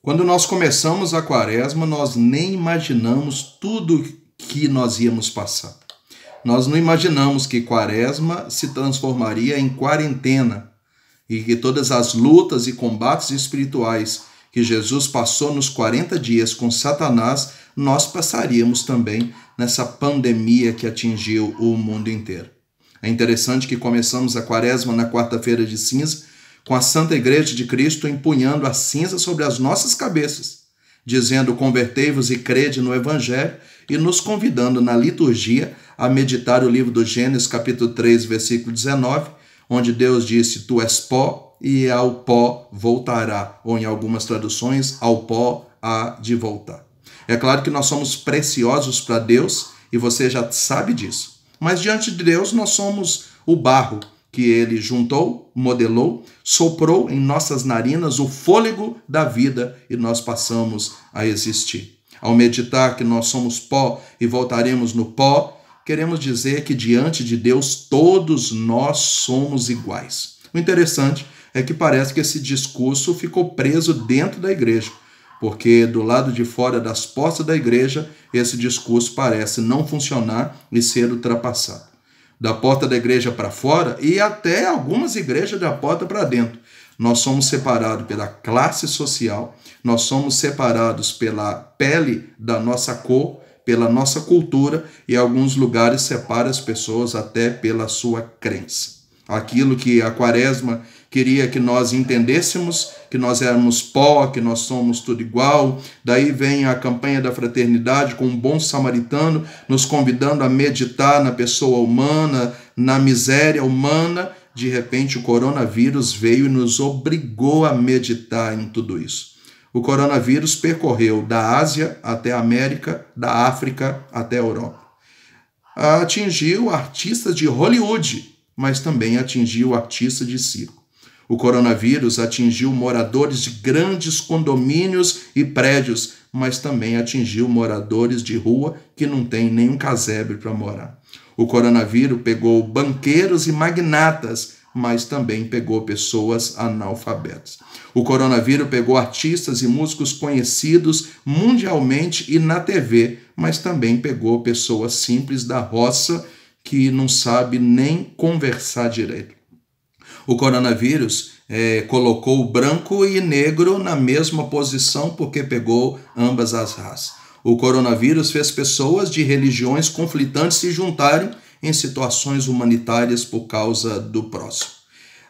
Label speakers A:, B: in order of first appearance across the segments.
A: Quando nós começamos a quaresma, nós nem imaginamos tudo que nós íamos passar. Nós não imaginamos que quaresma se transformaria em quarentena e que todas as lutas e combates espirituais que Jesus passou nos 40 dias com Satanás, nós passaríamos também nessa pandemia que atingiu o mundo inteiro. É interessante que começamos a quaresma na quarta-feira de cinza, com a Santa Igreja de Cristo empunhando a cinza sobre as nossas cabeças, dizendo: Convertei-vos e crede no Evangelho, e nos convidando na liturgia a meditar o livro do Gênesis, capítulo 3, versículo 19, onde Deus disse: Tu és pó e ao pó voltará, ou em algumas traduções, ao pó há de voltar. É claro que nós somos preciosos para Deus e você já sabe disso, mas diante de Deus nós somos o barro que ele juntou, modelou, soprou em nossas narinas o fôlego da vida e nós passamos a existir. Ao meditar que nós somos pó e voltaremos no pó, queremos dizer que diante de Deus todos nós somos iguais. O interessante é que parece que esse discurso ficou preso dentro da igreja, porque do lado de fora das portas da igreja esse discurso parece não funcionar e ser ultrapassado da porta da igreja para fora e até algumas igrejas da porta para dentro. Nós somos separados pela classe social, nós somos separados pela pele da nossa cor, pela nossa cultura e alguns lugares separa as pessoas até pela sua crença. Aquilo que a quaresma queria que nós entendêssemos que nós éramos pó, que nós somos tudo igual. Daí vem a campanha da fraternidade com um bom samaritano, nos convidando a meditar na pessoa humana, na miséria humana. De repente, o coronavírus veio e nos obrigou a meditar em tudo isso. O coronavírus percorreu da Ásia até a América, da África até a Europa. Atingiu artistas de Hollywood, mas também atingiu artistas de circo. O coronavírus atingiu moradores de grandes condomínios e prédios, mas também atingiu moradores de rua que não tem nenhum casebre para morar. O coronavírus pegou banqueiros e magnatas, mas também pegou pessoas analfabetas. O coronavírus pegou artistas e músicos conhecidos mundialmente e na TV, mas também pegou pessoas simples da roça que não sabe nem conversar direito. O coronavírus é, colocou branco e negro na mesma posição porque pegou ambas as raças. O coronavírus fez pessoas de religiões conflitantes se juntarem em situações humanitárias por causa do próximo.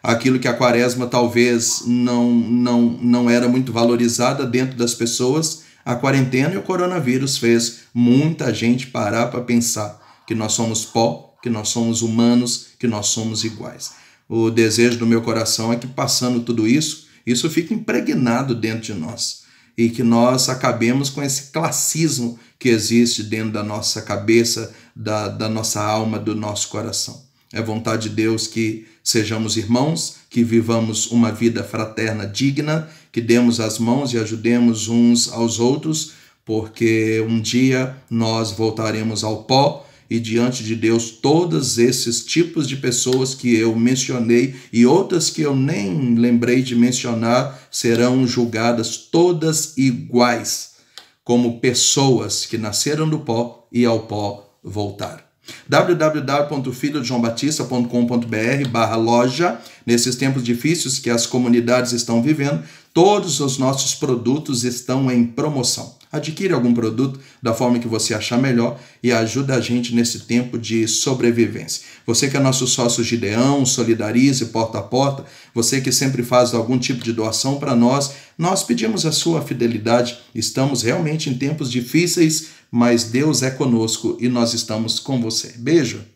A: Aquilo que a quaresma talvez não, não, não era muito valorizada dentro das pessoas, a quarentena e o coronavírus fez muita gente parar para pensar que nós somos pó, que nós somos humanos, que nós somos iguais. O desejo do meu coração é que, passando tudo isso, isso fique impregnado dentro de nós e que nós acabemos com esse classismo que existe dentro da nossa cabeça, da, da nossa alma, do nosso coração. É vontade de Deus que sejamos irmãos, que vivamos uma vida fraterna digna, que demos as mãos e ajudemos uns aos outros, porque um dia nós voltaremos ao pó e diante de Deus todos esses tipos de pessoas que eu mencionei e outras que eu nem lembrei de mencionar serão julgadas todas iguais, como pessoas que nasceram do pó e ao pó voltar www.filhodejoaobatista.com.br barra loja. Nesses tempos difíceis que as comunidades estão vivendo, todos os nossos produtos estão em promoção. Adquire algum produto da forma que você achar melhor e ajuda a gente nesse tempo de sobrevivência. Você que é nosso sócio Gideão, solidarize porta a porta, você que sempre faz algum tipo de doação para nós, nós pedimos a sua fidelidade. Estamos realmente em tempos difíceis, mas Deus é conosco e nós estamos com você. Beijo!